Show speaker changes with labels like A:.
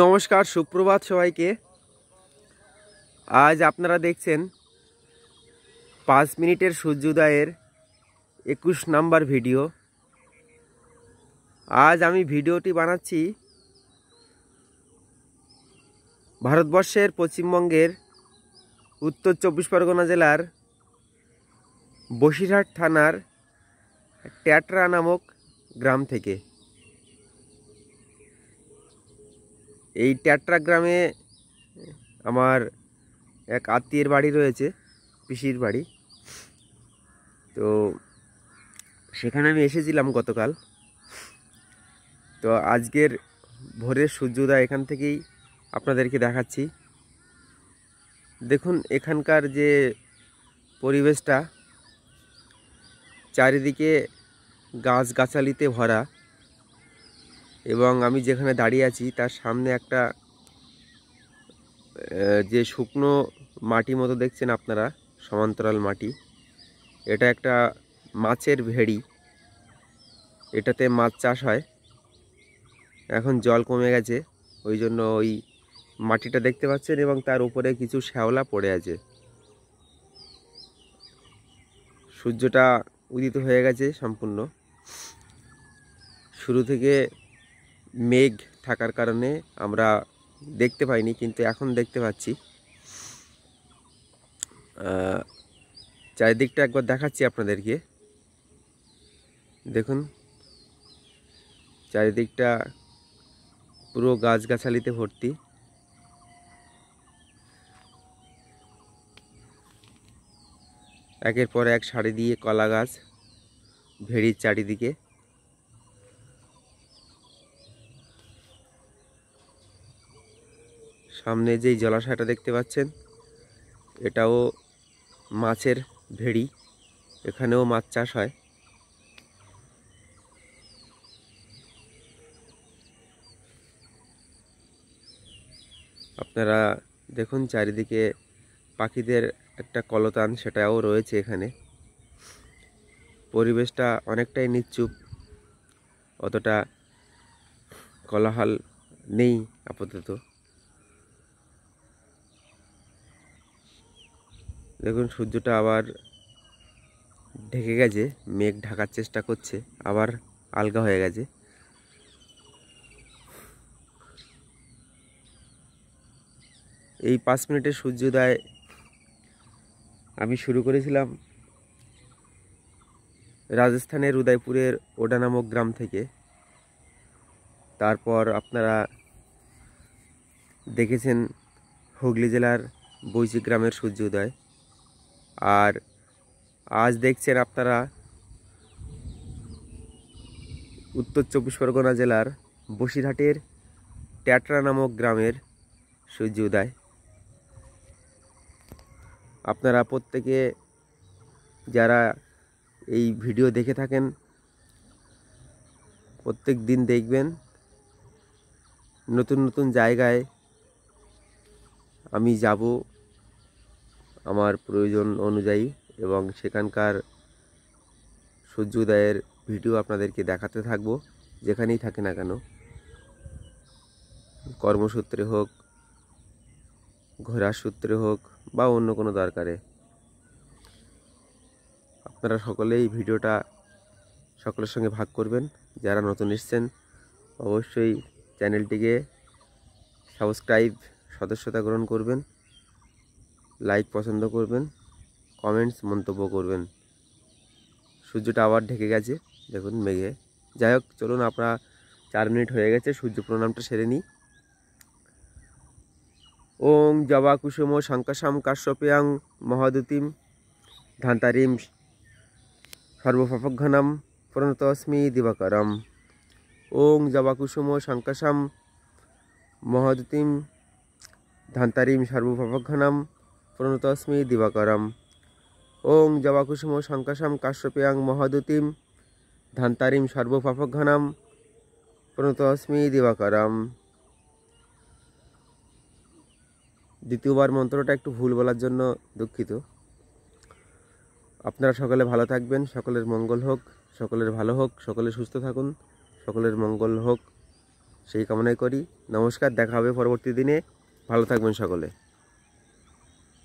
A: নমস্কার সুপ্রভাত সবাইকে আজ আপনারা দেখছেন পাঁচ মিনিটের সূর্যোদয়ের একুশ নাম্বার ভিডিও আজ আমি ভিডিওটি বানাচ্ছি ভারতবর্ষের পশ্চিমবঙ্গের উত্তর চব্বিশ পরগনা জেলার বসিরহাট থানার ট্যাটরা নামক গ্রাম থেকে এই ট্যাট্রা গ্রামে আমার এক আত্মীয়ের বাড়ি রয়েছে পিসির বাড়ি তো সেখানে আমি এসেছিলাম গতকাল তো আজকের ভোরের সূর্যোদয় এখান থেকেই আপনাদেরকে দেখাচ্ছি দেখুন এখানকার যে পরিবেশটা চারিদিকে গাছগাছালিতে ভরা এবং আমি যেখানে দাঁড়িয়ে আছি তার সামনে একটা যে শুকনো মাটি মতো দেখছেন আপনারা সমান্তরাল মাটি এটা একটা মাছের ভেড়ি এটাতে মাছ চাষ হয় এখন জল কমে গেছে ওই জন্য ওই মাটিটা দেখতে পাচ্ছেন এবং তার উপরে কিছু শ্যাওলা পড়ে আছে সূর্যটা উদিত হয়ে গেছে সম্পূর্ণ শুরু থেকে মেঘ থাকার কারণে আমরা দেখতে পাইনি কিন্তু এখন দেখতে পাচ্ছি চারিদিকটা একবার দেখাচ্ছি আপনাদেরকে দেখুন চারিদিকটা পুরো গাছগাছালিতে ভর্তি একের পর এক সারি দিয়ে কলা গাছ ভেড়ির চারিদিকে সামনে যেই জলাশয়টা দেখতে পাচ্ছেন এটাও মাছের ভেড়ি এখানেও মাছ চাষ হয় আপনারা দেখুন চারিদিকে পাখিদের একটা কলতান সেটাও রয়েছে এখানে পরিবেশটা অনেকটাই নিচ্ছুপ অতটা কলাহল নেই আপাতত দেখুন সূর্যটা আবার ঢেকে গেছে মেঘ ঢাকার চেষ্টা করছে আবার আলগা হয়ে গেছে এই পাঁচ মিনিটের সূর্যোদয় আমি শুরু করেছিলাম রাজস্থানের উদয়পুরের ওডা নামক গ্রাম থেকে তারপর আপনারা দেখেছেন হুগলি জেলার বৈশি গ্রামের সূর্যোদয় আর আজ দেখছেন আপনারা উত্তর চব্বিশ পরগনা জেলার বসিরহাটের ট্যাটরা নামক গ্রামের সূর্য উদয় আপনারা প্রত্যেকে যারা এই ভিডিও দেখে থাকেন প্রত্যেক দিন দেখবেন নতুন নতুন জায়গায় আমি যাব আমার প্রয়োজন অনুযায়ী এবং সেখানকার সূর্যোদয়ের ভিডিও আপনাদেরকে দেখাতে থাকব যেখানেই থাকে না কেন কর্মসূত্রে হোক ঘোরার সূত্রে হোক বা অন্য কোনো দরকারে আপনারা সকলেই ভিডিওটা সকলের সঙ্গে ভাগ করবেন যারা নতুন এসছেন অবশ্যই চ্যানেলটিকে সাবস্ক্রাইব সদস্যতা গ্রহণ করবেন লাইক পছন্দ করবেন কমেন্টস মন্তব্য করবেন সূর্যটা আবার ঢেকে গেছে দেখুন মেঘে যাই হোক চলুন আপনারা চার মিনিট হয়ে গেছে সূর্য প্রণামটা সেরে নিই ওং জবা কুসুম শঙ্কসাম কাশ্যপিয়াং মহাদুতিম ধান্তারিম সর্বপাপঘ্নম প্রণতস্মি দিবাকরম ওং জবা কুসুম শঙ্কসাম মহদুতিম ধান্তারিম সর্বপাপঘ্নম প্রণতস্মি দিবাকরম ওং জবাকুসুম শঙ্কাশাম কাশ্যপেয়াং মহাদুতিম ধান্তারিম সর্বপাপঘ্নাম প্রণতস্মি দিবাকরম দ্বিতীয়বার মন্ত্রটা একটু ভুল বলার জন্য দুঃখিত আপনারা সকলে ভালো থাকবেন সকলের মঙ্গল হোক সকলের ভালো হোক সকলে সুস্থ থাকুন সকলের মঙ্গল হোক সেই কামনাই করি নমস্কার দেখা হবে পরবর্তী দিনে ভালো থাকবেন সকলে